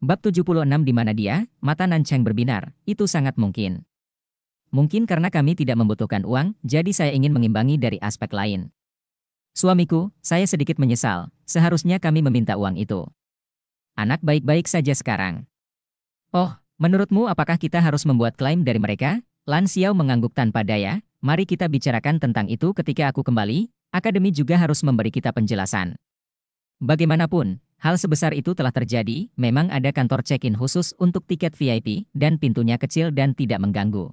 Bab 76 di mana dia, mata Nancang berbinar, itu sangat mungkin. Mungkin karena kami tidak membutuhkan uang, jadi saya ingin mengimbangi dari aspek lain. Suamiku, saya sedikit menyesal, seharusnya kami meminta uang itu. Anak baik-baik saja sekarang. Oh, menurutmu apakah kita harus membuat klaim dari mereka? Lan Xiao mengangguk tanpa daya, mari kita bicarakan tentang itu ketika aku kembali, Akademi juga harus memberi kita penjelasan. Bagaimanapun, Hal sebesar itu telah terjadi, memang ada kantor check-in khusus untuk tiket VIP, dan pintunya kecil dan tidak mengganggu.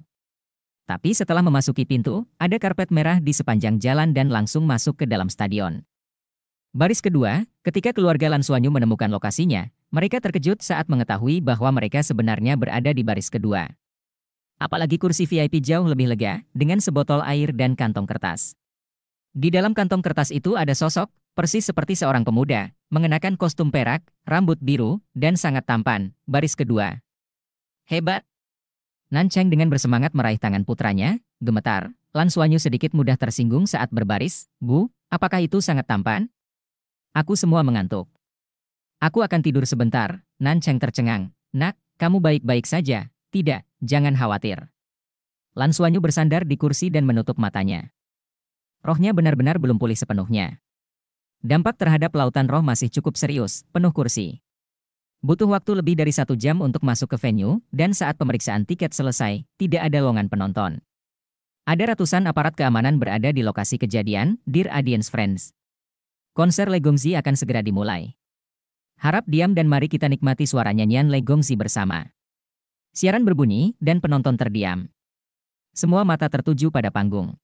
Tapi setelah memasuki pintu, ada karpet merah di sepanjang jalan dan langsung masuk ke dalam stadion. Baris kedua, ketika keluarga Lansuanyu menemukan lokasinya, mereka terkejut saat mengetahui bahwa mereka sebenarnya berada di baris kedua. Apalagi kursi VIP jauh lebih lega, dengan sebotol air dan kantong kertas. Di dalam kantong kertas itu ada sosok, persis seperti seorang pemuda, mengenakan kostum perak, rambut biru, dan sangat tampan, baris kedua. Hebat! Nan Cheng dengan bersemangat meraih tangan putranya, gemetar. Lan Suanyu sedikit mudah tersinggung saat berbaris, Bu, apakah itu sangat tampan? Aku semua mengantuk. Aku akan tidur sebentar, Nan Cheng tercengang. Nak, kamu baik-baik saja. Tidak, jangan khawatir. Lan Suanyu bersandar di kursi dan menutup matanya. Rohnya benar-benar belum pulih sepenuhnya. Dampak terhadap lautan roh masih cukup serius, penuh kursi. Butuh waktu lebih dari satu jam untuk masuk ke venue, dan saat pemeriksaan tiket selesai, tidak ada longan penonton. Ada ratusan aparat keamanan berada di lokasi kejadian, Dear Audience Friends. Konser Legongzi akan segera dimulai. Harap diam dan mari kita nikmati suara nyanyian Legongzi bersama. Siaran berbunyi, dan penonton terdiam. Semua mata tertuju pada panggung.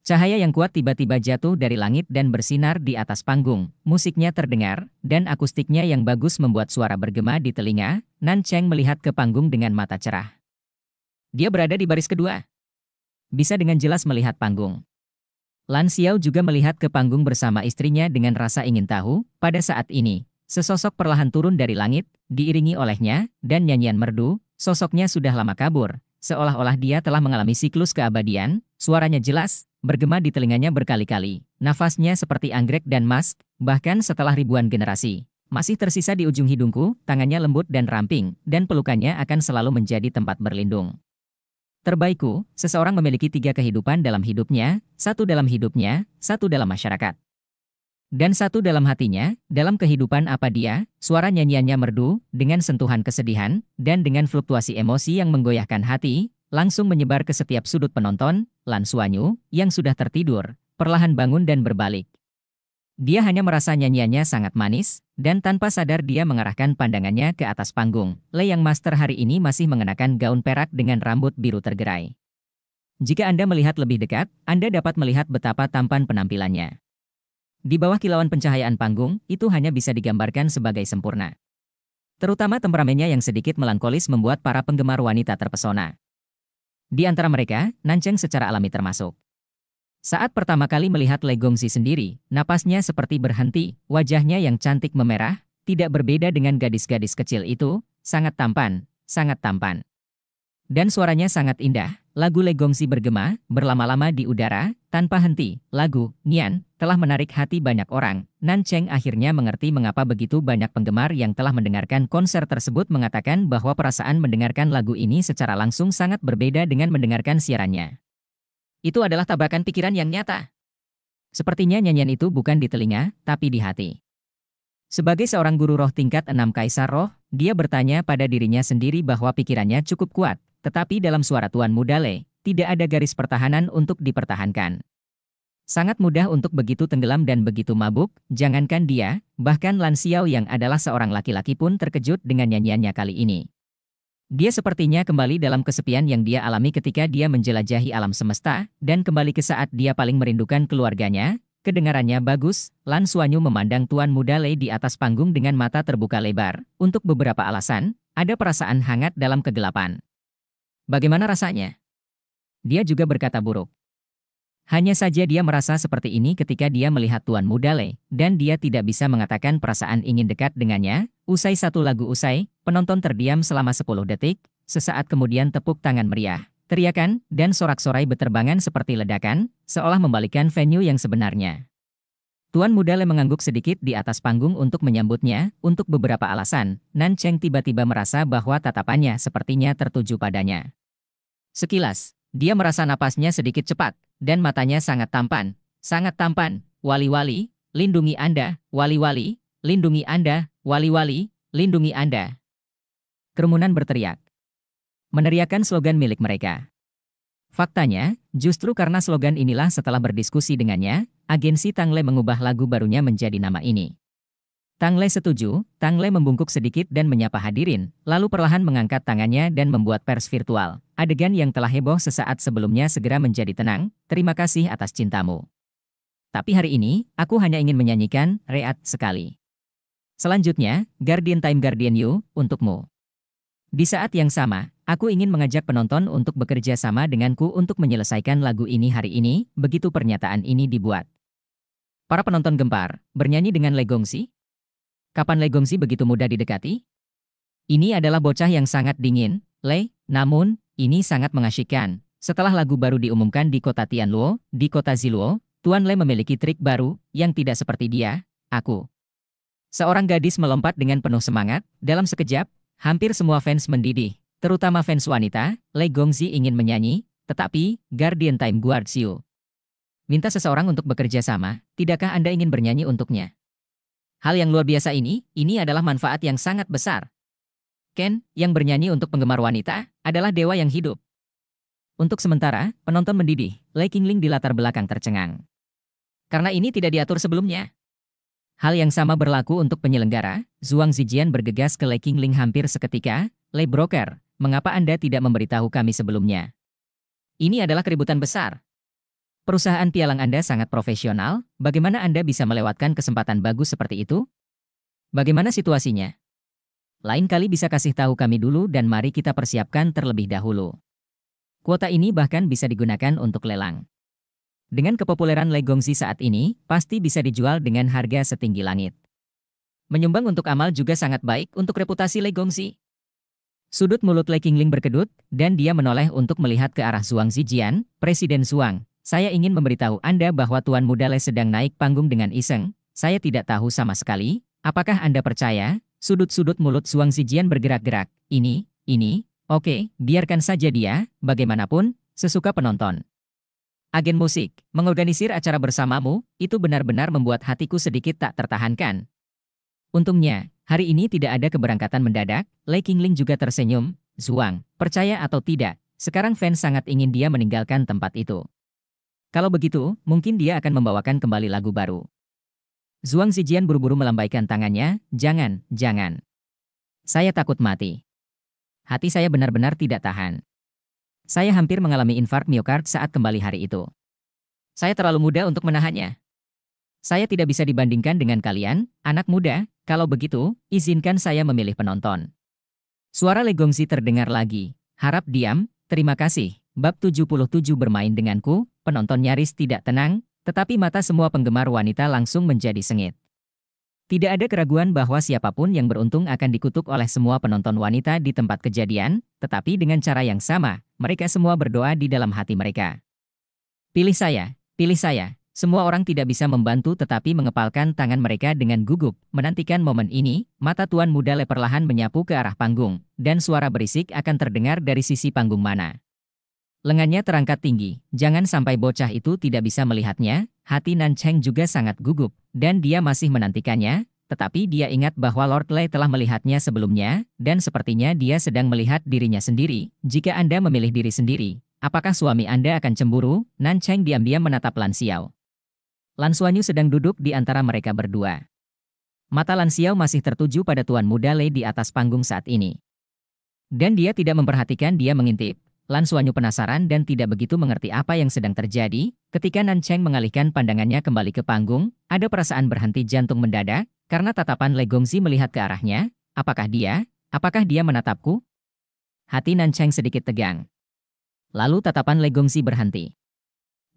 Cahaya yang kuat tiba-tiba jatuh dari langit dan bersinar di atas panggung. Musiknya terdengar, dan akustiknya yang bagus membuat suara bergema di telinga. Nan Cheng melihat ke panggung dengan mata cerah. Dia berada di baris kedua. Bisa dengan jelas melihat panggung. Lan Xiao juga melihat ke panggung bersama istrinya dengan rasa ingin tahu. Pada saat ini, sesosok perlahan turun dari langit, diiringi olehnya, dan nyanyian merdu, sosoknya sudah lama kabur. Seolah-olah dia telah mengalami siklus keabadian, suaranya jelas, bergema di telinganya berkali-kali. Nafasnya seperti anggrek dan mask, bahkan setelah ribuan generasi. Masih tersisa di ujung hidungku, tangannya lembut dan ramping, dan pelukannya akan selalu menjadi tempat berlindung. Terbaikku, seseorang memiliki tiga kehidupan dalam hidupnya, satu dalam hidupnya, satu dalam masyarakat. Dan satu dalam hatinya, dalam kehidupan apa dia, suara nyanyiannya merdu, dengan sentuhan kesedihan, dan dengan fluktuasi emosi yang menggoyahkan hati, langsung menyebar ke setiap sudut penonton, Lan Suanyu, yang sudah tertidur, perlahan bangun dan berbalik. Dia hanya merasa nyanyiannya sangat manis, dan tanpa sadar dia mengarahkan pandangannya ke atas panggung. Yang Master hari ini masih mengenakan gaun perak dengan rambut biru tergerai. Jika Anda melihat lebih dekat, Anda dapat melihat betapa tampan penampilannya. Di bawah kilauan pencahayaan panggung, itu hanya bisa digambarkan sebagai sempurna. Terutama temperamennya yang sedikit melankolis membuat para penggemar wanita terpesona. Di antara mereka, Nanceng secara alami termasuk. Saat pertama kali melihat Legongzi sendiri, napasnya seperti berhenti, wajahnya yang cantik memerah, tidak berbeda dengan gadis-gadis kecil itu, sangat tampan, sangat tampan. Dan suaranya sangat indah. Lagu Legongsi bergema, berlama-lama di udara, tanpa henti. Lagu, Nian, telah menarik hati banyak orang. Nan Cheng akhirnya mengerti mengapa begitu banyak penggemar yang telah mendengarkan konser tersebut mengatakan bahwa perasaan mendengarkan lagu ini secara langsung sangat berbeda dengan mendengarkan siarannya. Itu adalah tabakan pikiran yang nyata. Sepertinya nyanyian itu bukan di telinga, tapi di hati. Sebagai seorang guru roh tingkat enam Kaisar Roh, dia bertanya pada dirinya sendiri bahwa pikirannya cukup kuat, tetapi dalam suara Tuan Mudale, tidak ada garis pertahanan untuk dipertahankan. Sangat mudah untuk begitu tenggelam dan begitu mabuk, jangankan dia, bahkan Lansiao yang adalah seorang laki-laki pun terkejut dengan nyanyiannya kali ini. Dia sepertinya kembali dalam kesepian yang dia alami ketika dia menjelajahi alam semesta, dan kembali ke saat dia paling merindukan keluarganya, Kedengarannya bagus, Lan Suanyu memandang Tuan Muda Lei di atas panggung dengan mata terbuka lebar. Untuk beberapa alasan, ada perasaan hangat dalam kegelapan. Bagaimana rasanya? Dia juga berkata buruk. Hanya saja dia merasa seperti ini ketika dia melihat Tuan Muda Lei, dan dia tidak bisa mengatakan perasaan ingin dekat dengannya. Usai satu lagu usai, penonton terdiam selama 10 detik, sesaat kemudian tepuk tangan meriah. Teriakan dan sorak-sorai beterbangan seperti ledakan, seolah membalikan venue yang sebenarnya. Tuan muda Le mengangguk sedikit di atas panggung untuk menyambutnya, untuk beberapa alasan, Nan Cheng tiba-tiba merasa bahwa tatapannya sepertinya tertuju padanya. Sekilas, dia merasa napasnya sedikit cepat, dan matanya sangat tampan. Sangat tampan, wali-wali, lindungi Anda, wali-wali, lindungi Anda, wali-wali, lindungi Anda. Kerumunan berteriak meneriakan slogan milik mereka. Faktanya, justru karena slogan inilah setelah berdiskusi dengannya, agensi Tangle mengubah lagu barunya menjadi nama ini. Tangle setuju, Tangle membungkuk sedikit dan menyapa hadirin, lalu perlahan mengangkat tangannya dan membuat pers virtual. Adegan yang telah heboh sesaat sebelumnya segera menjadi tenang, terima kasih atas cintamu. Tapi hari ini, aku hanya ingin menyanyikan Reat sekali. Selanjutnya, Guardian Time Guardian You, untukmu. Di saat yang sama, Aku ingin mengajak penonton untuk bekerja sama denganku untuk menyelesaikan lagu ini hari ini, begitu pernyataan ini dibuat. Para penonton gempar, bernyanyi dengan Legongsi? Kapan Legongsi begitu mudah didekati? Ini adalah bocah yang sangat dingin, Le, namun, ini sangat mengasyikkan. Setelah lagu baru diumumkan di kota Tianluo, di kota Ziluo, Tuan Le memiliki trik baru, yang tidak seperti dia, aku. Seorang gadis melompat dengan penuh semangat, dalam sekejap, hampir semua fans mendidih. Terutama fans wanita, Lei Gongzi ingin menyanyi, tetapi Guardian Time Guardsio minta seseorang untuk bekerja sama, tidakkah Anda ingin bernyanyi untuknya? Hal yang luar biasa ini, ini adalah manfaat yang sangat besar. Ken, yang bernyanyi untuk penggemar wanita, adalah dewa yang hidup. Untuk sementara, penonton mendidih, Lei Qingling di latar belakang tercengang. Karena ini tidak diatur sebelumnya. Hal yang sama berlaku untuk penyelenggara, Zhuang Zijian bergegas ke Lei Qingling hampir seketika, Lei Broker, Mengapa Anda tidak memberitahu kami sebelumnya? Ini adalah keributan besar. Perusahaan pialang Anda sangat profesional, bagaimana Anda bisa melewatkan kesempatan bagus seperti itu? Bagaimana situasinya? Lain kali bisa kasih tahu kami dulu dan mari kita persiapkan terlebih dahulu. Kuota ini bahkan bisa digunakan untuk lelang. Dengan kepopuleran Legongzi saat ini, pasti bisa dijual dengan harga setinggi langit. Menyumbang untuk amal juga sangat baik untuk reputasi Legongzi. Sudut mulut Lei Qingling berkedut, dan dia menoleh untuk melihat ke arah Zhuang Zijian, Presiden Zhuang. Saya ingin memberitahu Anda bahwa Tuan Muda Lei sedang naik panggung dengan iseng. Saya tidak tahu sama sekali. Apakah Anda percaya? Sudut-sudut mulut Zhuang Zijian bergerak-gerak. Ini, ini, oke, biarkan saja dia, bagaimanapun, sesuka penonton. Agen musik, mengorganisir acara bersamamu, itu benar-benar membuat hatiku sedikit tak tertahankan. Untungnya, Hari ini tidak ada keberangkatan mendadak, Lei Qingling juga tersenyum, Zhuang, percaya atau tidak, sekarang fans sangat ingin dia meninggalkan tempat itu. Kalau begitu, mungkin dia akan membawakan kembali lagu baru. Zhuang Zijian buru-buru melambaikan tangannya, jangan, jangan. Saya takut mati. Hati saya benar-benar tidak tahan. Saya hampir mengalami infark miokard saat kembali hari itu. Saya terlalu muda untuk menahannya. Saya tidak bisa dibandingkan dengan kalian, anak muda, kalau begitu, izinkan saya memilih penonton. Suara Legongsi terdengar lagi. Harap diam, terima kasih. Bab 77 bermain denganku, penonton nyaris tidak tenang, tetapi mata semua penggemar wanita langsung menjadi sengit. Tidak ada keraguan bahwa siapapun yang beruntung akan dikutuk oleh semua penonton wanita di tempat kejadian, tetapi dengan cara yang sama, mereka semua berdoa di dalam hati mereka. Pilih saya, pilih saya, semua orang tidak bisa membantu tetapi mengepalkan tangan mereka dengan gugup. Menantikan momen ini, mata tuan muda le perlahan menyapu ke arah panggung, dan suara berisik akan terdengar dari sisi panggung mana. Lengannya terangkat tinggi, jangan sampai bocah itu tidak bisa melihatnya, hati Nan Cheng juga sangat gugup, dan dia masih menantikannya, tetapi dia ingat bahwa Lord Lei telah melihatnya sebelumnya, dan sepertinya dia sedang melihat dirinya sendiri. Jika Anda memilih diri sendiri, apakah suami Anda akan cemburu? Nan Cheng diam-diam menatap Lan Xiao. Lan sedang duduk di antara mereka berdua. Mata Lansiau masih tertuju pada tuan muda Lei di atas panggung saat ini. Dan dia tidak memperhatikan dia mengintip. Lan Suanyu penasaran dan tidak begitu mengerti apa yang sedang terjadi. Ketika Nan Cheng mengalihkan pandangannya kembali ke panggung, ada perasaan berhenti jantung mendadak karena tatapan Lei Gongzi melihat ke arahnya. Apakah dia? Apakah dia menatapku? Hati Nan Cheng sedikit tegang. Lalu tatapan Lei Gongzi berhenti.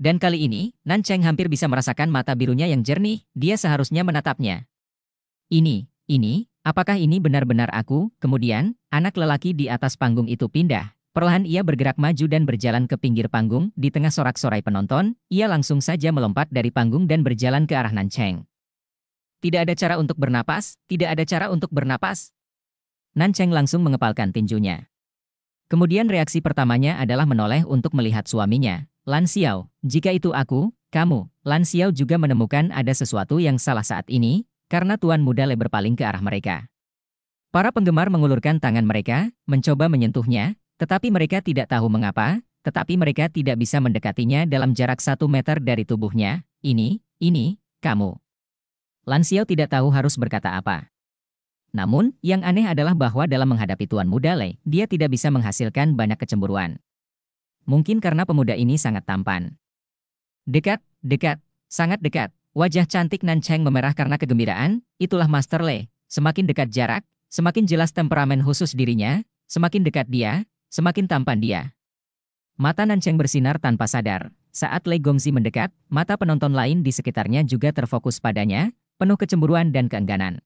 Dan kali ini, Nan Cheng hampir bisa merasakan mata birunya yang jernih, dia seharusnya menatapnya. Ini, ini, apakah ini benar-benar aku? Kemudian, anak lelaki di atas panggung itu pindah. Perlahan ia bergerak maju dan berjalan ke pinggir panggung, di tengah sorak-sorai penonton, ia langsung saja melompat dari panggung dan berjalan ke arah Nan Cheng. Tidak ada cara untuk bernapas, tidak ada cara untuk bernapas. Nan Cheng langsung mengepalkan tinjunya. Kemudian reaksi pertamanya adalah menoleh untuk melihat suaminya, Lansiao, jika itu aku, kamu, Lansiao juga menemukan ada sesuatu yang salah saat ini, karena Tuan Muda Le berpaling ke arah mereka. Para penggemar mengulurkan tangan mereka, mencoba menyentuhnya, tetapi mereka tidak tahu mengapa, tetapi mereka tidak bisa mendekatinya dalam jarak satu meter dari tubuhnya, ini, ini, kamu. Lansiao tidak tahu harus berkata apa. Namun, yang aneh adalah bahwa dalam menghadapi Tuan Muda Le, dia tidak bisa menghasilkan banyak kecemburuan mungkin karena pemuda ini sangat tampan. Dekat, dekat, sangat dekat. Wajah cantik Nan Cheng memerah karena kegembiraan, itulah Master Le. Semakin dekat jarak, semakin jelas temperamen khusus dirinya, semakin dekat dia, semakin tampan dia. Mata Nan Cheng bersinar tanpa sadar. Saat Lei Gongzi mendekat, mata penonton lain di sekitarnya juga terfokus padanya, penuh kecemburuan dan keengganan.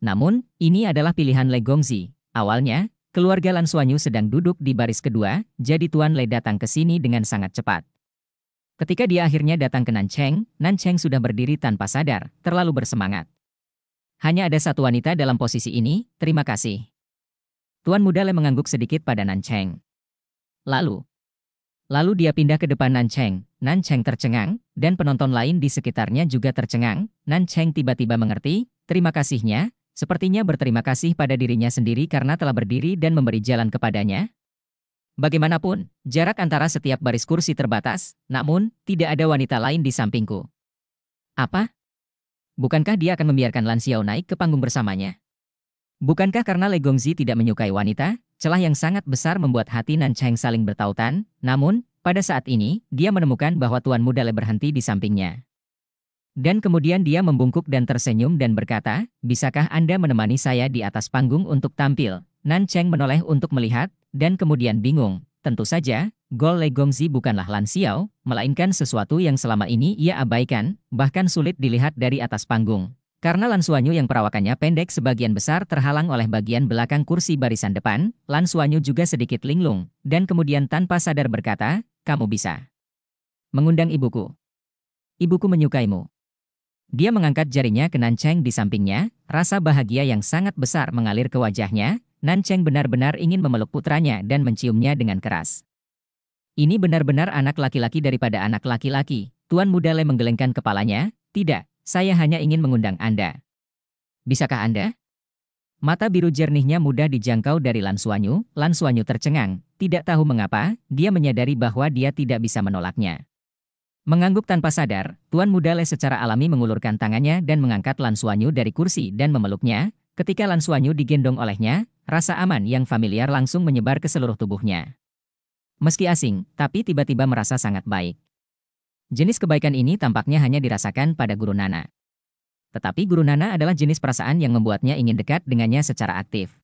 Namun, ini adalah pilihan Lei Gongzi. Awalnya, Keluarga Lansuanyu sedang duduk di baris kedua, jadi Tuan Lei datang ke sini dengan sangat cepat. Ketika dia akhirnya datang ke Nancheng, Nancheng sudah berdiri tanpa sadar, terlalu bersemangat. Hanya ada satu wanita dalam posisi ini, terima kasih. Tuan Muda Lei mengangguk sedikit pada Nancheng. Lalu, lalu dia pindah ke depan Nancheng. Nancheng tercengang, dan penonton lain di sekitarnya juga tercengang. Nancheng tiba-tiba mengerti, terima kasihnya, Sepertinya berterima kasih pada dirinya sendiri karena telah berdiri dan memberi jalan kepadanya. Bagaimanapun, jarak antara setiap baris kursi terbatas, namun tidak ada wanita lain di sampingku. Apa? Bukankah dia akan membiarkan Lansiao naik ke panggung bersamanya? Bukankah karena Legongzi tidak menyukai wanita, celah yang sangat besar membuat hati Nan Cheng saling bertautan, namun, pada saat ini, dia menemukan bahwa Tuan Muda Le berhenti di sampingnya. Dan kemudian dia membungkuk dan tersenyum dan berkata, Bisakah Anda menemani saya di atas panggung untuk tampil? Nan Cheng menoleh untuk melihat, dan kemudian bingung. Tentu saja, Gol Gongzi bukanlah Lan Xiao, melainkan sesuatu yang selama ini ia abaikan, bahkan sulit dilihat dari atas panggung. Karena Lan Suanyu yang perawakannya pendek sebagian besar terhalang oleh bagian belakang kursi barisan depan, Lan Suanyu juga sedikit linglung, dan kemudian tanpa sadar berkata, kamu bisa. Mengundang ibuku. Ibuku menyukaimu. Dia mengangkat jarinya ke Nancheng di sampingnya, rasa bahagia yang sangat besar mengalir ke wajahnya, Nancheng benar-benar ingin memeluk putranya dan menciumnya dengan keras. Ini benar-benar anak laki-laki daripada anak laki-laki, Tuan Muda Le menggelengkan kepalanya, tidak, saya hanya ingin mengundang Anda. Bisakah Anda? Mata biru jernihnya mudah dijangkau dari Lansuanyu, Lansuanyu tercengang, tidak tahu mengapa, dia menyadari bahwa dia tidak bisa menolaknya. Mengangguk tanpa sadar, Tuan Muda Le secara alami mengulurkan tangannya dan mengangkat Lan Suanyu dari kursi dan memeluknya. Ketika Lan Suanyu digendong olehnya, rasa aman yang familiar langsung menyebar ke seluruh tubuhnya. Meski asing, tapi tiba-tiba merasa sangat baik. Jenis kebaikan ini tampaknya hanya dirasakan pada Guru Nana. Tetapi Guru Nana adalah jenis perasaan yang membuatnya ingin dekat dengannya secara aktif.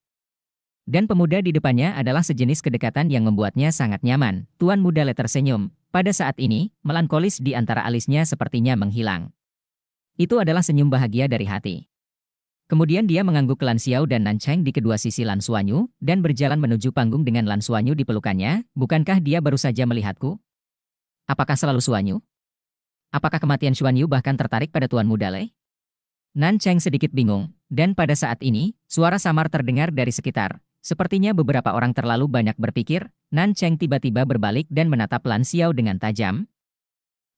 Dan pemuda di depannya adalah sejenis kedekatan yang membuatnya sangat nyaman. Tuan Muda Le tersenyum, pada saat ini, melankolis di antara alisnya sepertinya menghilang. Itu adalah senyum bahagia dari hati. Kemudian dia mengangguk Lan Xiao dan Nan di kedua sisi Lan dan berjalan menuju panggung dengan Lan di pelukannya, bukankah dia baru saja melihatku? Apakah selalu Suanyu? Apakah kematian Suanyu bahkan tertarik pada Tuan Muda Lei? Nan Cheng sedikit bingung, dan pada saat ini, suara samar terdengar dari sekitar, Sepertinya beberapa orang terlalu banyak berpikir, Nan Cheng tiba-tiba berbalik dan menatap Lan Xiao dengan tajam.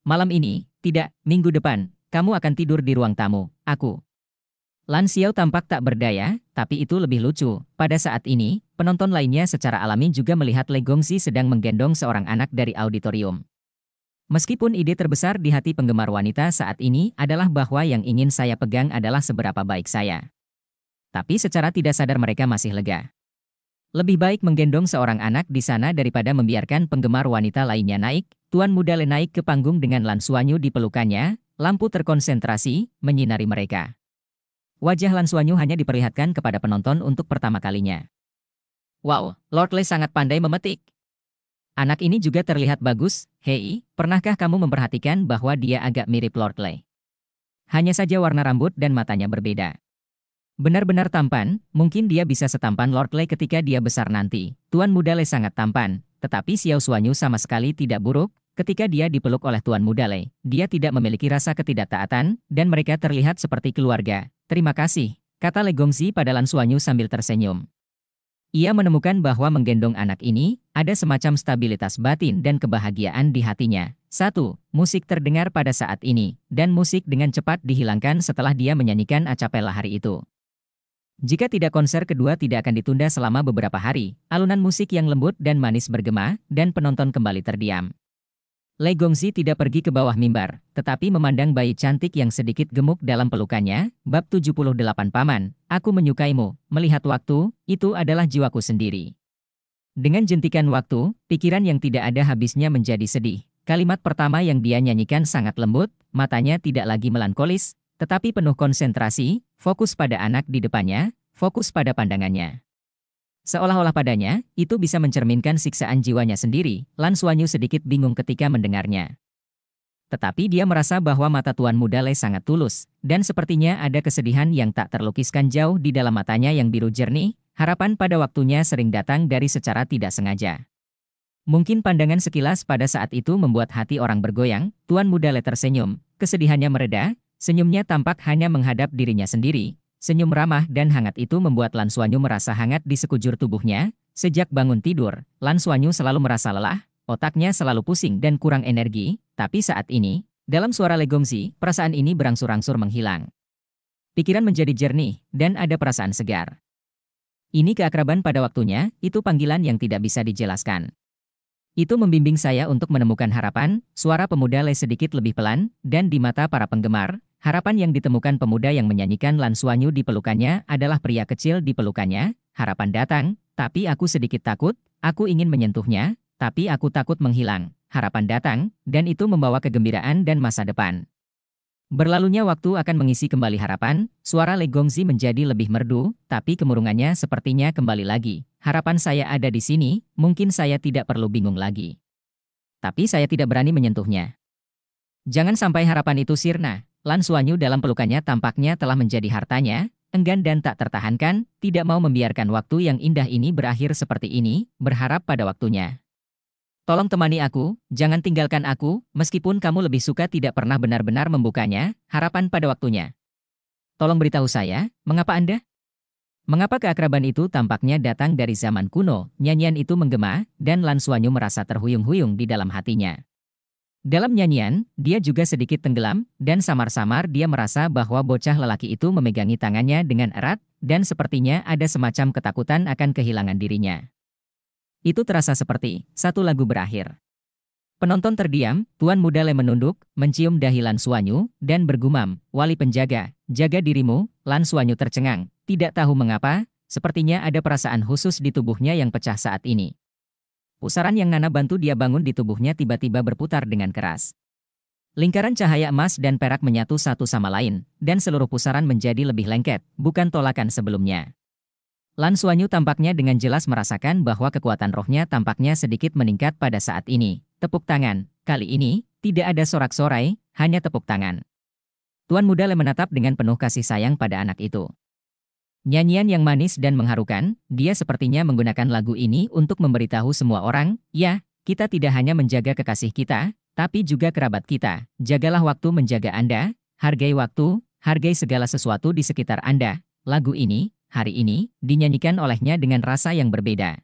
Malam ini, tidak, minggu depan, kamu akan tidur di ruang tamu, aku. Lan Xiao tampak tak berdaya, tapi itu lebih lucu. Pada saat ini, penonton lainnya secara alami juga melihat Legongsi sedang menggendong seorang anak dari auditorium. Meskipun ide terbesar di hati penggemar wanita saat ini adalah bahwa yang ingin saya pegang adalah seberapa baik saya. Tapi secara tidak sadar mereka masih lega. Lebih baik menggendong seorang anak di sana daripada membiarkan penggemar wanita lainnya naik. Tuan muda Le naik ke panggung dengan Lansuanyu Suanyu di pelukannya, lampu terkonsentrasi, menyinari mereka. Wajah Lansuanyu hanya diperlihatkan kepada penonton untuk pertama kalinya. Wow, Lord Le sangat pandai memetik. Anak ini juga terlihat bagus, hei, pernahkah kamu memperhatikan bahwa dia agak mirip Lord Le? Hanya saja warna rambut dan matanya berbeda. Benar-benar tampan, mungkin dia bisa setampan Lord Lei ketika dia besar nanti. Tuan Muda Lei sangat tampan, tetapi Xiao Suanyu sama sekali tidak buruk, ketika dia dipeluk oleh Tuan Muda Lei. Dia tidak memiliki rasa ketidaktaatan, dan mereka terlihat seperti keluarga. Terima kasih, kata Lei Gongzi pada Lan Xuanyu sambil tersenyum. Ia menemukan bahwa menggendong anak ini, ada semacam stabilitas batin dan kebahagiaan di hatinya. Satu, Musik terdengar pada saat ini, dan musik dengan cepat dihilangkan setelah dia menyanyikan acapella hari itu. Jika tidak konser kedua tidak akan ditunda selama beberapa hari, alunan musik yang lembut dan manis bergema, dan penonton kembali terdiam. Lei Gongzi tidak pergi ke bawah mimbar, tetapi memandang bayi cantik yang sedikit gemuk dalam pelukannya, bab 78 paman, aku menyukaimu, melihat waktu, itu adalah jiwaku sendiri. Dengan jentikan waktu, pikiran yang tidak ada habisnya menjadi sedih. Kalimat pertama yang dia nyanyikan sangat lembut, matanya tidak lagi melankolis, tetapi penuh konsentrasi, fokus pada anak di depannya, fokus pada pandangannya. Seolah-olah padanya, itu bisa mencerminkan siksaan jiwanya sendiri, Lan Suanyu sedikit bingung ketika mendengarnya. Tetapi dia merasa bahwa mata Tuan Muda Le sangat tulus, dan sepertinya ada kesedihan yang tak terlukiskan jauh di dalam matanya yang biru jernih, harapan pada waktunya sering datang dari secara tidak sengaja. Mungkin pandangan sekilas pada saat itu membuat hati orang bergoyang, Tuan Muda Le tersenyum, kesedihannya mereda, Senyumnya tampak hanya menghadap dirinya sendiri. Senyum ramah dan hangat itu membuat Lan Suanyu merasa hangat di sekujur tubuhnya. Sejak bangun tidur, Lan Suanyu selalu merasa lelah, otaknya selalu pusing dan kurang energi, tapi saat ini, dalam suara legongsi, perasaan ini berangsur-angsur menghilang. Pikiran menjadi jernih, dan ada perasaan segar. Ini keakraban pada waktunya, itu panggilan yang tidak bisa dijelaskan. Itu membimbing saya untuk menemukan harapan, suara pemuda Le sedikit lebih pelan, dan di mata para penggemar, Harapan yang ditemukan pemuda yang menyanyikan Lansuanyu di pelukannya adalah pria kecil di pelukannya, harapan datang, tapi aku sedikit takut, aku ingin menyentuhnya, tapi aku takut menghilang, harapan datang, dan itu membawa kegembiraan dan masa depan. Berlalunya waktu akan mengisi kembali harapan, suara Legongzi menjadi lebih merdu, tapi kemurungannya sepertinya kembali lagi. Harapan saya ada di sini, mungkin saya tidak perlu bingung lagi. Tapi saya tidak berani menyentuhnya. Jangan sampai harapan itu sirna, Lan Suanyu dalam pelukannya tampaknya telah menjadi hartanya, enggan dan tak tertahankan, tidak mau membiarkan waktu yang indah ini berakhir seperti ini, berharap pada waktunya. Tolong temani aku, jangan tinggalkan aku, meskipun kamu lebih suka tidak pernah benar-benar membukanya, harapan pada waktunya. Tolong beritahu saya, mengapa Anda? Mengapa keakraban itu tampaknya datang dari zaman kuno, nyanyian itu menggema, dan Lan Suanyu merasa terhuyung-huyung di dalam hatinya. Dalam nyanyian, dia juga sedikit tenggelam, dan samar-samar dia merasa bahwa bocah lelaki itu memegangi tangannya dengan erat, dan sepertinya ada semacam ketakutan akan kehilangan dirinya. Itu terasa seperti satu lagu berakhir. Penonton terdiam, Tuan Muda Le menunduk, mencium dahi Lan Suanyu, dan bergumam, Wali penjaga, jaga dirimu, Lan Suanyu tercengang. Tidak tahu mengapa, sepertinya ada perasaan khusus di tubuhnya yang pecah saat ini. Pusaran yang Nana bantu dia bangun di tubuhnya tiba-tiba berputar dengan keras. Lingkaran cahaya emas dan perak menyatu satu sama lain, dan seluruh pusaran menjadi lebih lengket, bukan tolakan sebelumnya. Lan Suanyu tampaknya dengan jelas merasakan bahwa kekuatan rohnya tampaknya sedikit meningkat pada saat ini. Tepuk tangan, kali ini, tidak ada sorak-sorai, hanya tepuk tangan. Tuan muda Le menatap dengan penuh kasih sayang pada anak itu. Nyanyian yang manis dan mengharukan, dia sepertinya menggunakan lagu ini untuk memberitahu semua orang, ya, kita tidak hanya menjaga kekasih kita, tapi juga kerabat kita. Jagalah waktu menjaga Anda, hargai waktu, hargai segala sesuatu di sekitar Anda. Lagu ini, hari ini, dinyanyikan olehnya dengan rasa yang berbeda.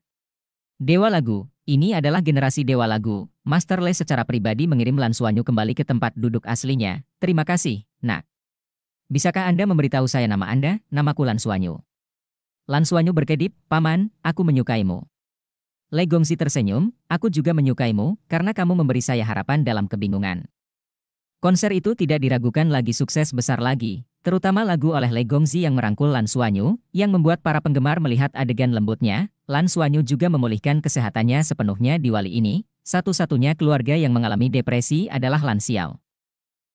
Dewa Lagu Ini adalah generasi Dewa Lagu. Master Le secara pribadi mengirim Lansuanyu kembali ke tempat duduk aslinya. Terima kasih, nak. Bisakah Anda memberitahu saya nama Anda? Namaku Lan Suanyu. berkedip, Paman, aku menyukaimu. Legongsi tersenyum, aku juga menyukaimu, karena kamu memberi saya harapan dalam kebingungan. Konser itu tidak diragukan lagi sukses besar lagi, terutama lagu oleh Legongsi yang merangkul Lan Suanyu, yang membuat para penggemar melihat adegan lembutnya, Lan Suanyu juga memulihkan kesehatannya sepenuhnya di Wali ini, satu-satunya keluarga yang mengalami depresi adalah Lan Xiao.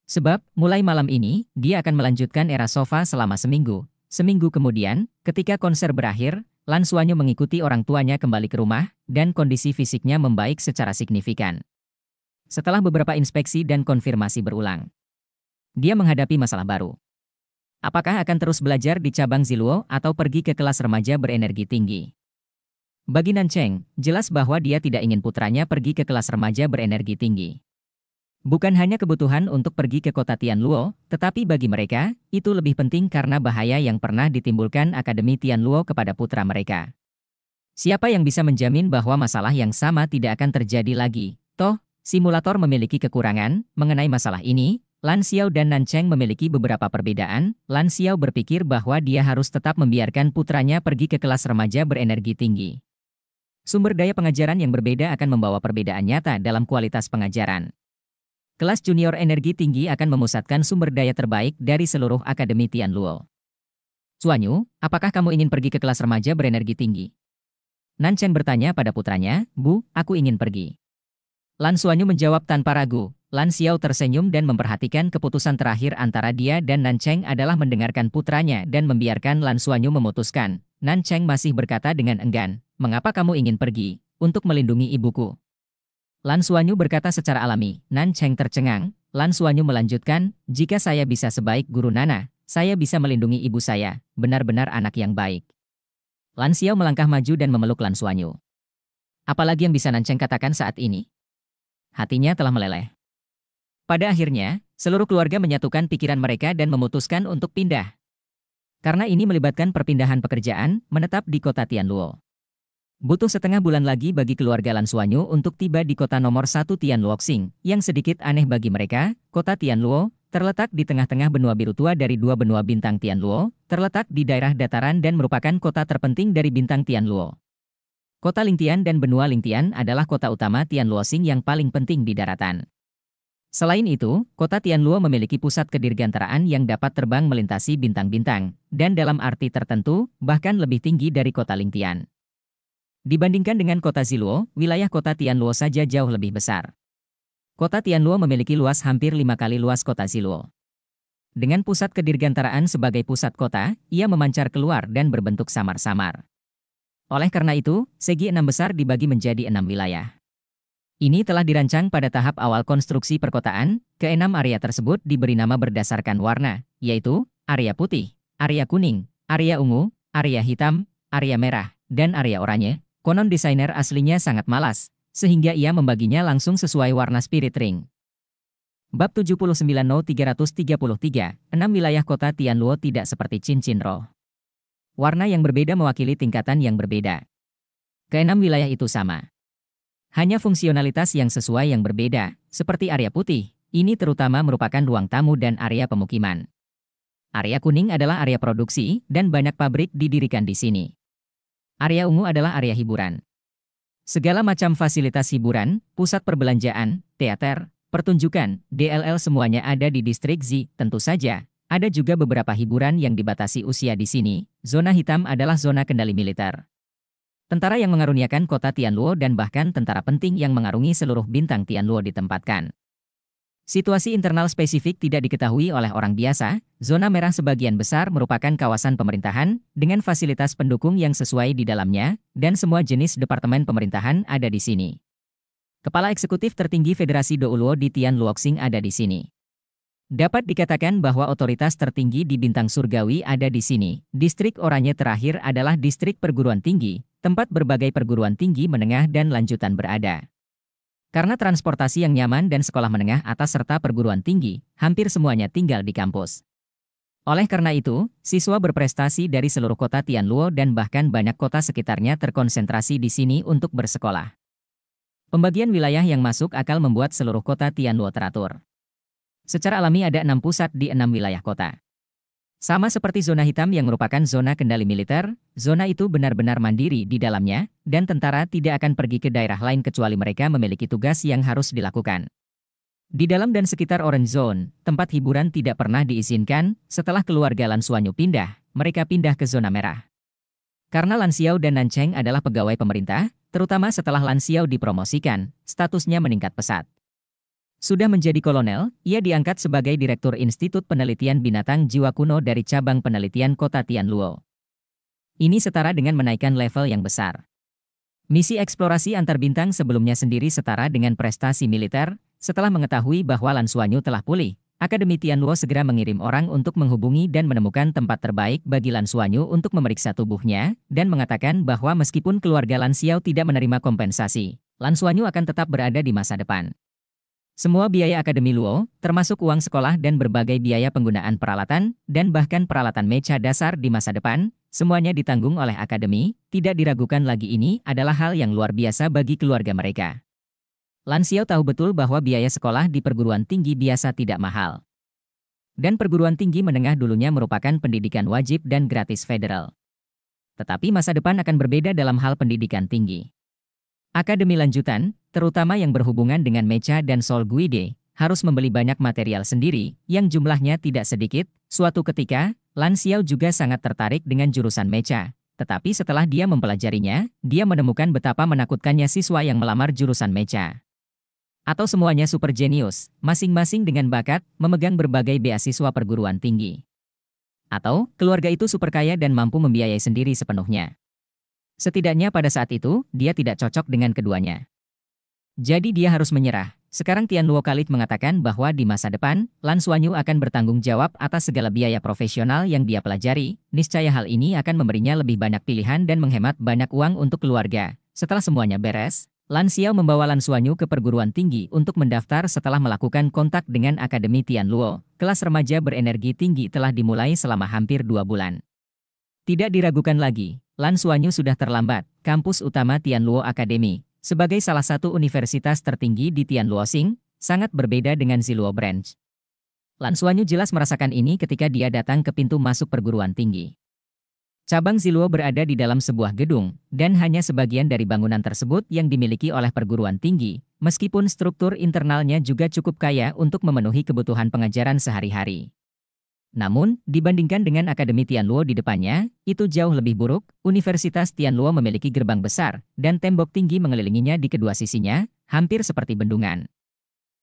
Sebab, mulai malam ini, dia akan melanjutkan era sofa selama seminggu. Seminggu kemudian, ketika konser berakhir, Lansuanyo mengikuti orang tuanya kembali ke rumah, dan kondisi fisiknya membaik secara signifikan. Setelah beberapa inspeksi dan konfirmasi berulang, dia menghadapi masalah baru. Apakah akan terus belajar di cabang Ziluo atau pergi ke kelas remaja berenergi tinggi? Bagi Nan Cheng, jelas bahwa dia tidak ingin putranya pergi ke kelas remaja berenergi tinggi. Bukan hanya kebutuhan untuk pergi ke kota Tianluo, tetapi bagi mereka, itu lebih penting karena bahaya yang pernah ditimbulkan Akademi Tianluo kepada putra mereka. Siapa yang bisa menjamin bahwa masalah yang sama tidak akan terjadi lagi? Toh, simulator memiliki kekurangan mengenai masalah ini. Lan Xiao dan Nan Cheng memiliki beberapa perbedaan. Lan Xiao berpikir bahwa dia harus tetap membiarkan putranya pergi ke kelas remaja berenergi tinggi. Sumber daya pengajaran yang berbeda akan membawa perbedaan nyata dalam kualitas pengajaran kelas junior energi tinggi akan memusatkan sumber daya terbaik dari seluruh Akademi Tian Luo. Suanyu, apakah kamu ingin pergi ke kelas remaja berenergi tinggi? Nan Chen bertanya pada putranya, Bu, aku ingin pergi. Lan Suanyu menjawab tanpa ragu, Lan Xiao tersenyum dan memperhatikan keputusan terakhir antara dia dan Nan Cheng adalah mendengarkan putranya dan membiarkan Lan Suanyu memutuskan. Nan Cheng masih berkata dengan enggan, Mengapa kamu ingin pergi? Untuk melindungi ibuku. Lan Suanyu berkata secara alami, Nan Cheng tercengang, Lan Suanyu melanjutkan, jika saya bisa sebaik guru Nana, saya bisa melindungi ibu saya, benar-benar anak yang baik. Lan Xiao melangkah maju dan memeluk Lan Suanyu. Apalagi yang bisa Nan Cheng katakan saat ini? Hatinya telah meleleh. Pada akhirnya, seluruh keluarga menyatukan pikiran mereka dan memutuskan untuk pindah. Karena ini melibatkan perpindahan pekerjaan, menetap di kota Tianluo. Butuh setengah bulan lagi bagi keluarga Lansuanyu untuk tiba di kota nomor satu Tianluoxing, yang sedikit aneh bagi mereka, kota Tianluo, terletak di tengah-tengah benua biru tua dari dua benua bintang Tianluo, terletak di daerah dataran dan merupakan kota terpenting dari bintang Tianluo. Kota Lingtian dan benua Lingtian adalah kota utama Tianluoxing yang paling penting di daratan. Selain itu, kota Tianluo memiliki pusat kedirgantaraan yang dapat terbang melintasi bintang-bintang, dan dalam arti tertentu, bahkan lebih tinggi dari kota Lingtian. Dibandingkan dengan kota Ziluo, wilayah kota Tianluo saja jauh lebih besar. Kota Tianluo memiliki luas hampir lima kali luas kota Ziluo. Dengan pusat kedirgantaraan sebagai pusat kota, ia memancar keluar dan berbentuk samar-samar. Oleh karena itu, segi enam besar dibagi menjadi enam wilayah. Ini telah dirancang pada tahap awal konstruksi perkotaan, keenam area tersebut diberi nama berdasarkan warna, yaitu area putih, area kuning, area ungu, area hitam, area merah, dan area oranye, Konon desainer aslinya sangat malas, sehingga ia membaginya langsung sesuai warna spirit ring. Bab 79 No 333, 6 wilayah kota Tianluo tidak seperti cincin roh. Warna yang berbeda mewakili tingkatan yang berbeda. Keenam wilayah itu sama. Hanya fungsionalitas yang sesuai yang berbeda, seperti area putih, ini terutama merupakan ruang tamu dan area pemukiman. Area kuning adalah area produksi, dan banyak pabrik didirikan di sini. Area ungu adalah area hiburan. Segala macam fasilitas hiburan, pusat perbelanjaan, teater, pertunjukan, DLL semuanya ada di distrik Z, tentu saja. Ada juga beberapa hiburan yang dibatasi usia di sini. Zona hitam adalah zona kendali militer. Tentara yang mengaruniakan kota Tianluo dan bahkan tentara penting yang mengarungi seluruh bintang Tianluo ditempatkan. Situasi internal spesifik tidak diketahui oleh orang biasa, zona merah sebagian besar merupakan kawasan pemerintahan, dengan fasilitas pendukung yang sesuai di dalamnya, dan semua jenis departemen pemerintahan ada di sini. Kepala Eksekutif Tertinggi Federasi Douluo di Tian Luoxing ada di sini. Dapat dikatakan bahwa otoritas tertinggi di bintang surgawi ada di sini. Distrik oranye terakhir adalah distrik perguruan tinggi, tempat berbagai perguruan tinggi menengah dan lanjutan berada. Karena transportasi yang nyaman dan sekolah menengah atas serta perguruan tinggi, hampir semuanya tinggal di kampus. Oleh karena itu, siswa berprestasi dari seluruh kota Tianluo dan bahkan banyak kota sekitarnya terkonsentrasi di sini untuk bersekolah. Pembagian wilayah yang masuk akal membuat seluruh kota Tianluo teratur. Secara alami ada enam pusat di enam wilayah kota. Sama seperti zona hitam yang merupakan zona kendali militer, zona itu benar-benar mandiri di dalamnya, dan tentara tidak akan pergi ke daerah lain kecuali mereka memiliki tugas yang harus dilakukan. Di dalam dan sekitar Orange Zone, tempat hiburan tidak pernah diizinkan, setelah keluarga Lansuanyu pindah, mereka pindah ke zona merah. Karena Lansiao dan Nancheng adalah pegawai pemerintah, terutama setelah Lansiao dipromosikan, statusnya meningkat pesat. Sudah menjadi kolonel, ia diangkat sebagai Direktur Institut Penelitian Binatang Jiwa Kuno dari cabang penelitian kota Tianluo. Ini setara dengan menaikkan level yang besar. Misi eksplorasi antar bintang sebelumnya sendiri setara dengan prestasi militer, setelah mengetahui bahwa Lan telah pulih. Akademi Tianluo segera mengirim orang untuk menghubungi dan menemukan tempat terbaik bagi Lan untuk memeriksa tubuhnya, dan mengatakan bahwa meskipun keluarga Lansiao tidak menerima kompensasi, Lan akan tetap berada di masa depan. Semua biaya Akademi Luo, termasuk uang sekolah dan berbagai biaya penggunaan peralatan, dan bahkan peralatan meja dasar di masa depan, semuanya ditanggung oleh Akademi, tidak diragukan lagi ini adalah hal yang luar biasa bagi keluarga mereka. Lansia tahu betul bahwa biaya sekolah di perguruan tinggi biasa tidak mahal. Dan perguruan tinggi menengah dulunya merupakan pendidikan wajib dan gratis federal. Tetapi masa depan akan berbeda dalam hal pendidikan tinggi. Akademi lanjutan, terutama yang berhubungan dengan Mecha dan Sol Guide, harus membeli banyak material sendiri, yang jumlahnya tidak sedikit. Suatu ketika, Lan Xiao juga sangat tertarik dengan jurusan Mecha. Tetapi setelah dia mempelajarinya, dia menemukan betapa menakutkannya siswa yang melamar jurusan Mecha. Atau semuanya super jenius, masing-masing dengan bakat, memegang berbagai beasiswa perguruan tinggi. Atau, keluarga itu super kaya dan mampu membiayai sendiri sepenuhnya. Setidaknya pada saat itu, dia tidak cocok dengan keduanya. Jadi dia harus menyerah. Sekarang Tian Luo Kalit mengatakan bahwa di masa depan, Lan Suanyu akan bertanggung jawab atas segala biaya profesional yang dia pelajari. Niscaya hal ini akan memberinya lebih banyak pilihan dan menghemat banyak uang untuk keluarga. Setelah semuanya beres, Lan Xiao membawa Lan Suanyu ke perguruan tinggi untuk mendaftar setelah melakukan kontak dengan Akademi Tian Luo. Kelas remaja berenergi tinggi telah dimulai selama hampir dua bulan. Tidak diragukan lagi, Lan Suanyu sudah terlambat. Kampus utama Tianluo Academy, sebagai salah satu universitas tertinggi di Tianluo Sing, sangat berbeda dengan Ziluo Branch. Lan Suanyu jelas merasakan ini ketika dia datang ke pintu masuk perguruan tinggi. Cabang Ziluo berada di dalam sebuah gedung, dan hanya sebagian dari bangunan tersebut yang dimiliki oleh perguruan tinggi, meskipun struktur internalnya juga cukup kaya untuk memenuhi kebutuhan pengajaran sehari-hari. Namun, dibandingkan dengan Akademi Tianluo di depannya, itu jauh lebih buruk. Universitas Tianluo memiliki gerbang besar dan tembok tinggi mengelilinginya di kedua sisinya, hampir seperti bendungan.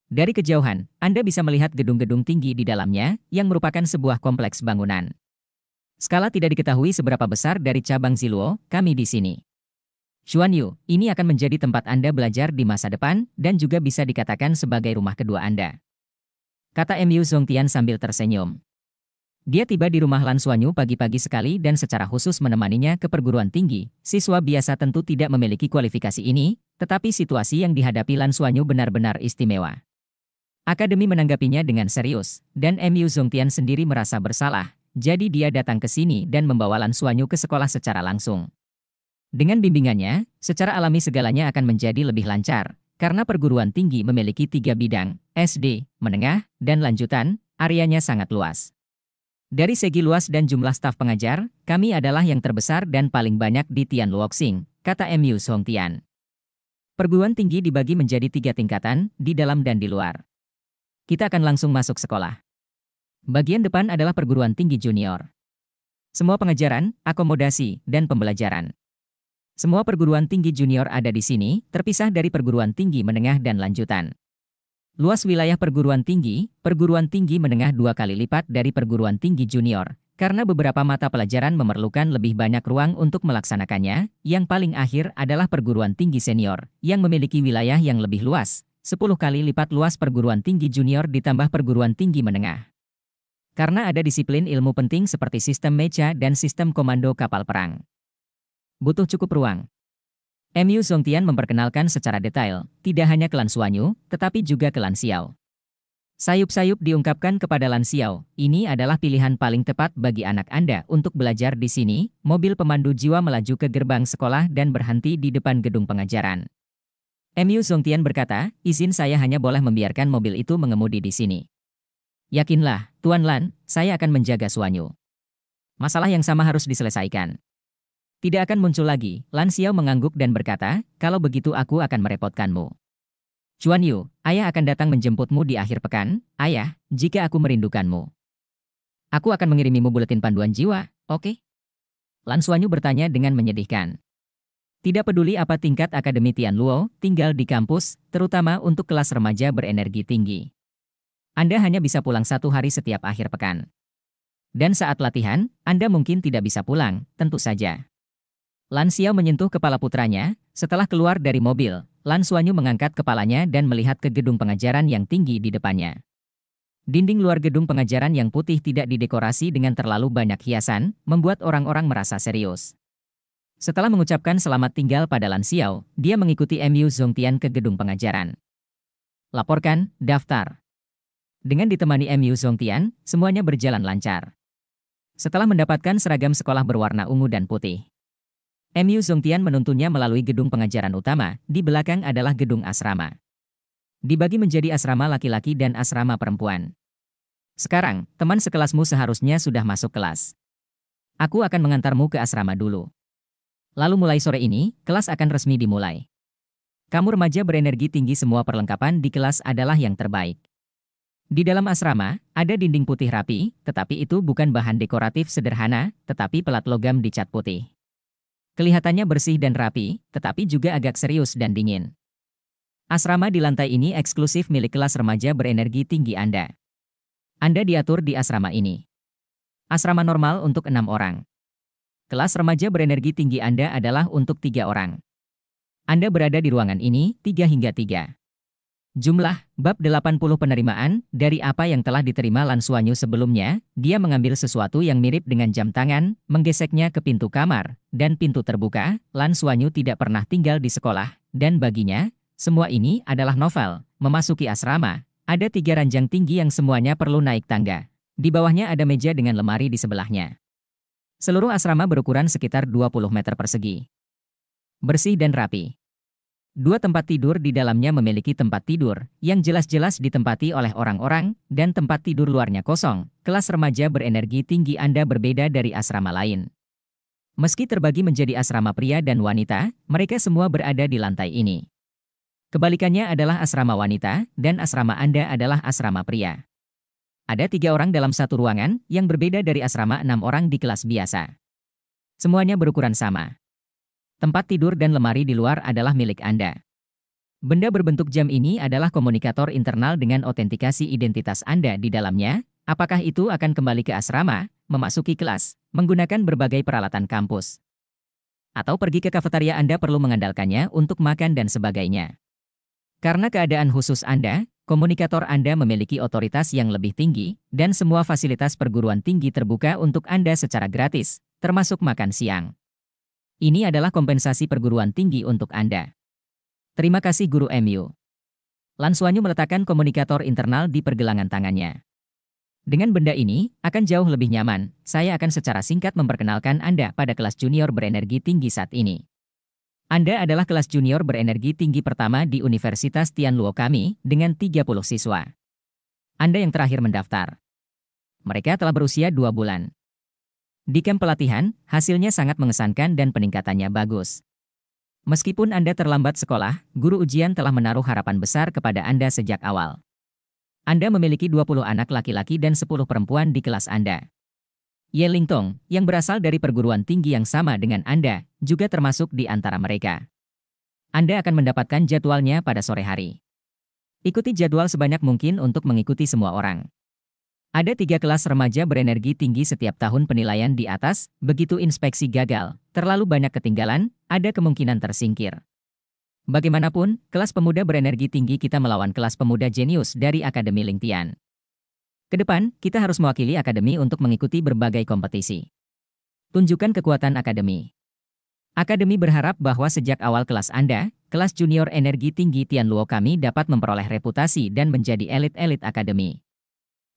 Dari kejauhan, Anda bisa melihat gedung-gedung tinggi di dalamnya yang merupakan sebuah kompleks bangunan. Skala tidak diketahui seberapa besar dari cabang Ziluo, kami di sini. Xuan Yu, ini akan menjadi tempat Anda belajar di masa depan dan juga bisa dikatakan sebagai rumah kedua Anda. Kata MU Zongtian sambil tersenyum. Dia tiba di rumah Lan pagi-pagi sekali dan secara khusus menemaninya ke perguruan tinggi. Siswa biasa tentu tidak memiliki kualifikasi ini, tetapi situasi yang dihadapi Lan benar-benar istimewa. Akademi menanggapinya dengan serius, dan MU Zongtian sendiri merasa bersalah, jadi dia datang ke sini dan membawa Lan ke sekolah secara langsung. Dengan bimbingannya, secara alami segalanya akan menjadi lebih lancar, karena perguruan tinggi memiliki tiga bidang, SD, menengah, dan lanjutan, areanya sangat luas. Dari segi luas dan jumlah staf pengajar, kami adalah yang terbesar dan paling banyak di Tianluoxing, kata MU Song Tian. Perguruan tinggi dibagi menjadi tiga tingkatan, di dalam dan di luar. Kita akan langsung masuk sekolah. Bagian depan adalah perguruan tinggi junior. Semua pengajaran, akomodasi, dan pembelajaran. Semua perguruan tinggi junior ada di sini, terpisah dari perguruan tinggi menengah dan lanjutan. Luas wilayah perguruan tinggi, perguruan tinggi menengah dua kali lipat dari perguruan tinggi junior, karena beberapa mata pelajaran memerlukan lebih banyak ruang untuk melaksanakannya, yang paling akhir adalah perguruan tinggi senior, yang memiliki wilayah yang lebih luas, 10 kali lipat luas perguruan tinggi junior ditambah perguruan tinggi menengah. Karena ada disiplin ilmu penting seperti sistem meja dan sistem komando kapal perang. Butuh cukup ruang. MU Zongtian memperkenalkan secara detail, tidak hanya klan Suanyu, tetapi juga klan Xiao. Sayup-sayup diungkapkan kepada Lan Xiao, ini adalah pilihan paling tepat bagi anak Anda untuk belajar di sini. Mobil pemandu jiwa melaju ke gerbang sekolah dan berhenti di depan gedung pengajaran. MU Zongtian berkata, izin saya hanya boleh membiarkan mobil itu mengemudi di sini. Yakinlah, Tuan Lan, saya akan menjaga Suanyu. Masalah yang sama harus diselesaikan. Tidak akan muncul lagi, Lan Xiao mengangguk dan berkata, kalau begitu aku akan merepotkanmu. Chuan Yu, ayah akan datang menjemputmu di akhir pekan, ayah, jika aku merindukanmu. Aku akan mengirimimu buletin panduan jiwa, oke? Okay? Lan Xuan Yu bertanya dengan menyedihkan. Tidak peduli apa tingkat Akademi Tian Luo, tinggal di kampus, terutama untuk kelas remaja berenergi tinggi. Anda hanya bisa pulang satu hari setiap akhir pekan. Dan saat latihan, Anda mungkin tidak bisa pulang, tentu saja. Lan Xiao menyentuh kepala putranya, setelah keluar dari mobil, Lan Suanyu mengangkat kepalanya dan melihat ke gedung pengajaran yang tinggi di depannya. Dinding luar gedung pengajaran yang putih tidak didekorasi dengan terlalu banyak hiasan, membuat orang-orang merasa serius. Setelah mengucapkan selamat tinggal pada Lan Xiao, dia mengikuti MU Zhongtian ke gedung pengajaran. Laporkan, daftar. Dengan ditemani MU Zhongtian, semuanya berjalan lancar. Setelah mendapatkan seragam sekolah berwarna ungu dan putih, MU Zongtian menuntunnya melalui gedung pengajaran utama, di belakang adalah gedung asrama. Dibagi menjadi asrama laki-laki dan asrama perempuan. Sekarang, teman sekelasmu seharusnya sudah masuk kelas. Aku akan mengantarmu ke asrama dulu. Lalu mulai sore ini, kelas akan resmi dimulai. Kamu remaja berenergi tinggi semua perlengkapan di kelas adalah yang terbaik. Di dalam asrama, ada dinding putih rapi, tetapi itu bukan bahan dekoratif sederhana, tetapi pelat logam dicat putih. Kelihatannya bersih dan rapi, tetapi juga agak serius dan dingin. Asrama di lantai ini eksklusif milik kelas remaja berenergi tinggi Anda. Anda diatur di asrama ini. Asrama normal untuk enam orang. Kelas remaja berenergi tinggi Anda adalah untuk tiga orang. Anda berada di ruangan ini tiga hingga tiga. Jumlah, bab 80 penerimaan, dari apa yang telah diterima Lansuanyu sebelumnya, dia mengambil sesuatu yang mirip dengan jam tangan, menggeseknya ke pintu kamar, dan pintu terbuka, Lansuanyu tidak pernah tinggal di sekolah, dan baginya, semua ini adalah novel, memasuki asrama, ada tiga ranjang tinggi yang semuanya perlu naik tangga. Di bawahnya ada meja dengan lemari di sebelahnya. Seluruh asrama berukuran sekitar 20 meter persegi. Bersih dan rapi. Dua tempat tidur di dalamnya memiliki tempat tidur yang jelas-jelas ditempati oleh orang-orang dan tempat tidur luarnya kosong. Kelas remaja berenergi tinggi Anda berbeda dari asrama lain. Meski terbagi menjadi asrama pria dan wanita, mereka semua berada di lantai ini. Kebalikannya adalah asrama wanita dan asrama Anda adalah asrama pria. Ada tiga orang dalam satu ruangan yang berbeda dari asrama enam orang di kelas biasa. Semuanya berukuran sama. Tempat tidur dan lemari di luar adalah milik Anda. Benda berbentuk jam ini adalah komunikator internal dengan otentikasi identitas Anda di dalamnya, apakah itu akan kembali ke asrama, memasuki kelas, menggunakan berbagai peralatan kampus. Atau pergi ke kafetaria Anda perlu mengandalkannya untuk makan dan sebagainya. Karena keadaan khusus Anda, komunikator Anda memiliki otoritas yang lebih tinggi, dan semua fasilitas perguruan tinggi terbuka untuk Anda secara gratis, termasuk makan siang. Ini adalah kompensasi perguruan tinggi untuk Anda. Terima kasih Guru MU. Lansuanyu meletakkan komunikator internal di pergelangan tangannya. Dengan benda ini, akan jauh lebih nyaman, saya akan secara singkat memperkenalkan Anda pada kelas junior berenergi tinggi saat ini. Anda adalah kelas junior berenergi tinggi pertama di Universitas Tianluo kami, dengan 30 siswa. Anda yang terakhir mendaftar. Mereka telah berusia 2 bulan. Di camp pelatihan, hasilnya sangat mengesankan dan peningkatannya bagus. Meskipun Anda terlambat sekolah, guru ujian telah menaruh harapan besar kepada Anda sejak awal. Anda memiliki 20 anak laki-laki dan 10 perempuan di kelas Anda. Ye Ling Tong, yang berasal dari perguruan tinggi yang sama dengan Anda, juga termasuk di antara mereka. Anda akan mendapatkan jadwalnya pada sore hari. Ikuti jadwal sebanyak mungkin untuk mengikuti semua orang. Ada tiga kelas remaja berenergi tinggi setiap tahun penilaian di atas, begitu inspeksi gagal, terlalu banyak ketinggalan, ada kemungkinan tersingkir. Bagaimanapun, kelas pemuda berenergi tinggi kita melawan kelas pemuda jenius dari Akademi Lingtian. Kedepan, kita harus mewakili Akademi untuk mengikuti berbagai kompetisi. Tunjukkan kekuatan Akademi. Akademi berharap bahwa sejak awal kelas Anda, kelas junior energi tinggi Tian Luo kami dapat memperoleh reputasi dan menjadi elit-elit Akademi.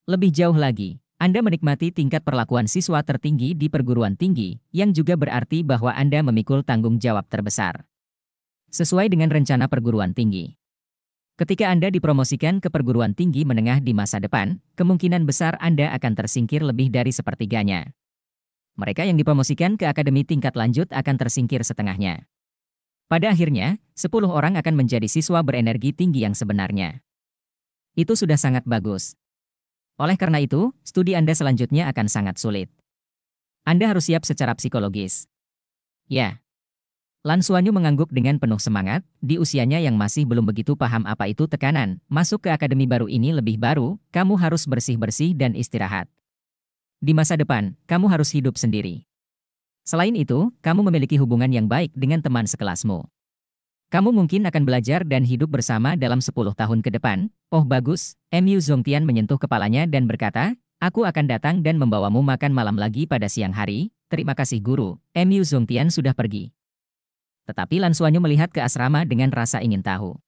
Lebih jauh lagi, Anda menikmati tingkat perlakuan siswa tertinggi di perguruan tinggi, yang juga berarti bahwa Anda memikul tanggung jawab terbesar. Sesuai dengan rencana perguruan tinggi. Ketika Anda dipromosikan ke perguruan tinggi menengah di masa depan, kemungkinan besar Anda akan tersingkir lebih dari sepertiganya. Mereka yang dipromosikan ke akademi tingkat lanjut akan tersingkir setengahnya. Pada akhirnya, 10 orang akan menjadi siswa berenergi tinggi yang sebenarnya. Itu sudah sangat bagus. Oleh karena itu, studi Anda selanjutnya akan sangat sulit. Anda harus siap secara psikologis. Ya. Lan Suanyu mengangguk dengan penuh semangat, di usianya yang masih belum begitu paham apa itu tekanan, masuk ke akademi baru ini lebih baru, kamu harus bersih-bersih dan istirahat. Di masa depan, kamu harus hidup sendiri. Selain itu, kamu memiliki hubungan yang baik dengan teman sekelasmu. Kamu mungkin akan belajar dan hidup bersama dalam 10 tahun ke depan. Oh bagus, Mu Zongtian menyentuh kepalanya dan berkata, Aku akan datang dan membawamu makan malam lagi pada siang hari. Terima kasih guru, Mu Zongtian sudah pergi. Tetapi Lan Suanyu melihat ke asrama dengan rasa ingin tahu.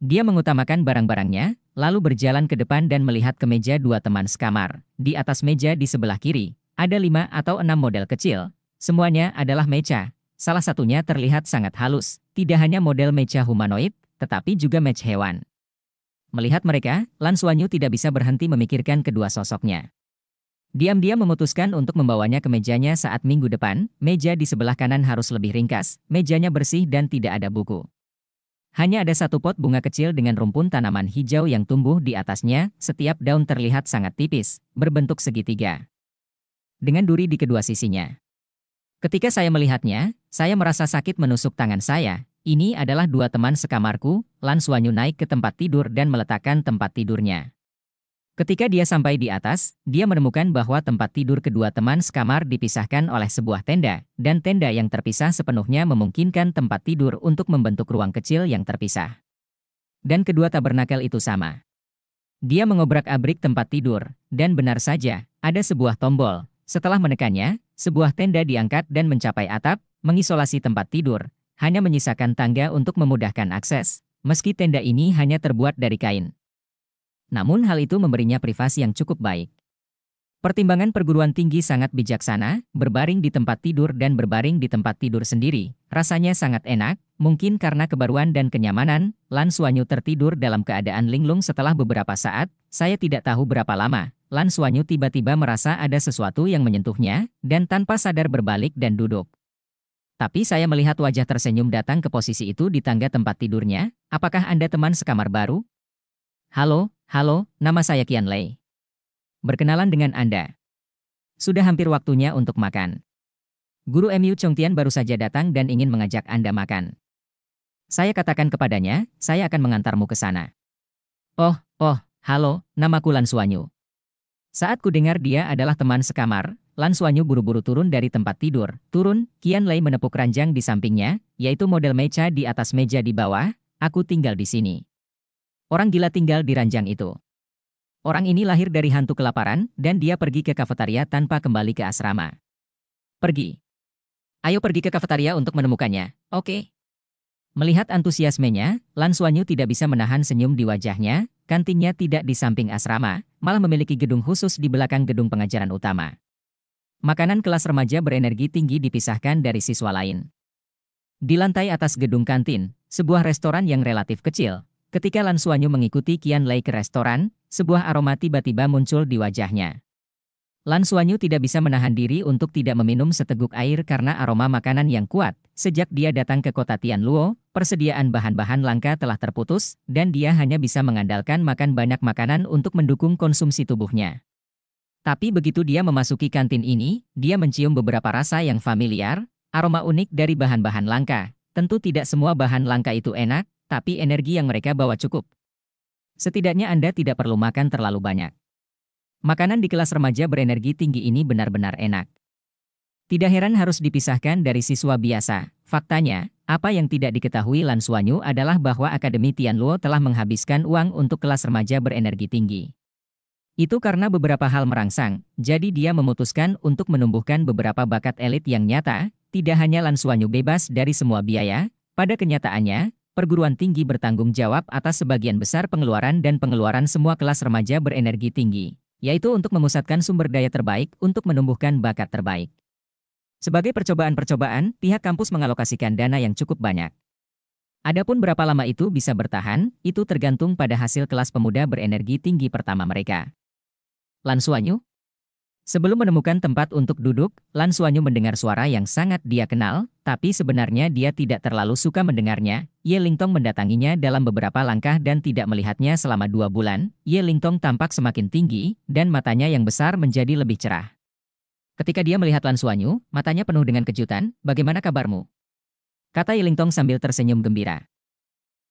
Dia mengutamakan barang-barangnya, lalu berjalan ke depan dan melihat ke meja dua teman sekamar. Di atas meja di sebelah kiri, ada lima atau enam model kecil. Semuanya adalah meja. Salah satunya terlihat sangat halus, tidak hanya model meja humanoid, tetapi juga meja hewan. Melihat mereka, Lan Suanyu tidak bisa berhenti memikirkan kedua sosoknya. Diam-diam memutuskan untuk membawanya ke mejanya saat minggu depan, meja di sebelah kanan harus lebih ringkas, mejanya bersih dan tidak ada buku. Hanya ada satu pot bunga kecil dengan rumpun tanaman hijau yang tumbuh di atasnya, setiap daun terlihat sangat tipis, berbentuk segitiga. Dengan duri di kedua sisinya. Ketika saya melihatnya, saya merasa sakit menusuk tangan saya. Ini adalah dua teman sekamarku, Lan Suanyu naik ke tempat tidur dan meletakkan tempat tidurnya. Ketika dia sampai di atas, dia menemukan bahwa tempat tidur kedua teman sekamar dipisahkan oleh sebuah tenda, dan tenda yang terpisah sepenuhnya memungkinkan tempat tidur untuk membentuk ruang kecil yang terpisah. Dan kedua tabernakel itu sama. Dia mengobrak-abrik tempat tidur, dan benar saja, ada sebuah tombol, setelah menekannya, sebuah tenda diangkat dan mencapai atap, mengisolasi tempat tidur, hanya menyisakan tangga untuk memudahkan akses, meski tenda ini hanya terbuat dari kain. Namun hal itu memberinya privasi yang cukup baik. Pertimbangan perguruan tinggi sangat bijaksana, berbaring di tempat tidur dan berbaring di tempat tidur sendiri. Rasanya sangat enak, mungkin karena kebaruan dan kenyamanan, Lan Suanyu tertidur dalam keadaan linglung setelah beberapa saat, saya tidak tahu berapa lama, Lan Suanyu tiba-tiba merasa ada sesuatu yang menyentuhnya, dan tanpa sadar berbalik dan duduk. Tapi saya melihat wajah tersenyum datang ke posisi itu di tangga tempat tidurnya, apakah Anda teman sekamar baru? Halo, halo, nama saya Kian Lei. Berkenalan dengan Anda. Sudah hampir waktunya untuk makan. Guru MU Tian baru saja datang dan ingin mengajak Anda makan. Saya katakan kepadanya, saya akan mengantarmu ke sana. Oh, oh, halo, namaku Lan Suanyu. Saat kudengar dia adalah teman sekamar, Lan Suanyu buru-buru turun dari tempat tidur. Turun, Kian Lei menepuk ranjang di sampingnya, yaitu model meja di atas meja di bawah, aku tinggal di sini. Orang gila tinggal di ranjang itu. Orang ini lahir dari hantu kelaparan, dan dia pergi ke kafetaria tanpa kembali ke asrama. Pergi. Ayo pergi ke kafetaria untuk menemukannya, oke? Okay. Melihat antusiasmenya, Lan Suanyu tidak bisa menahan senyum di wajahnya, kantinnya tidak di samping asrama, malah memiliki gedung khusus di belakang gedung pengajaran utama. Makanan kelas remaja berenergi tinggi dipisahkan dari siswa lain. Di lantai atas gedung kantin, sebuah restoran yang relatif kecil, ketika Lan Suanyu mengikuti Kian Lei ke restoran, sebuah aroma tiba-tiba muncul di wajahnya. Lan Suanyu tidak bisa menahan diri untuk tidak meminum seteguk air karena aroma makanan yang kuat. Sejak dia datang ke kota Tianluo, persediaan bahan-bahan langka telah terputus, dan dia hanya bisa mengandalkan makan banyak makanan untuk mendukung konsumsi tubuhnya. Tapi begitu dia memasuki kantin ini, dia mencium beberapa rasa yang familiar, aroma unik dari bahan-bahan langka. Tentu tidak semua bahan langka itu enak, tapi energi yang mereka bawa cukup. Setidaknya Anda tidak perlu makan terlalu banyak. Makanan di kelas remaja berenergi tinggi ini benar-benar enak. Tidak heran harus dipisahkan dari siswa biasa. Faktanya, apa yang tidak diketahui Lan Suanyu adalah bahwa Akademi Tianluo telah menghabiskan uang untuk kelas remaja berenergi tinggi. Itu karena beberapa hal merangsang, jadi dia memutuskan untuk menumbuhkan beberapa bakat elit yang nyata, tidak hanya Lan Suanyu bebas dari semua biaya, pada kenyataannya, perguruan tinggi bertanggung jawab atas sebagian besar pengeluaran dan pengeluaran semua kelas remaja berenergi tinggi yaitu untuk memusatkan sumber daya terbaik untuk menumbuhkan bakat terbaik. Sebagai percobaan-percobaan, pihak kampus mengalokasikan dana yang cukup banyak. Adapun berapa lama itu bisa bertahan, itu tergantung pada hasil kelas pemuda berenergi tinggi pertama mereka. Lansuanyu, Sebelum menemukan tempat untuk duduk, Lan Suanyu mendengar suara yang sangat dia kenal, tapi sebenarnya dia tidak terlalu suka mendengarnya. Ye Lingtong mendatanginya dalam beberapa langkah dan tidak melihatnya selama dua bulan. Ye Lingtong tampak semakin tinggi, dan matanya yang besar menjadi lebih cerah. Ketika dia melihat Lan Suanyu, matanya penuh dengan kejutan, bagaimana kabarmu? Kata Ye Lingtong sambil tersenyum gembira.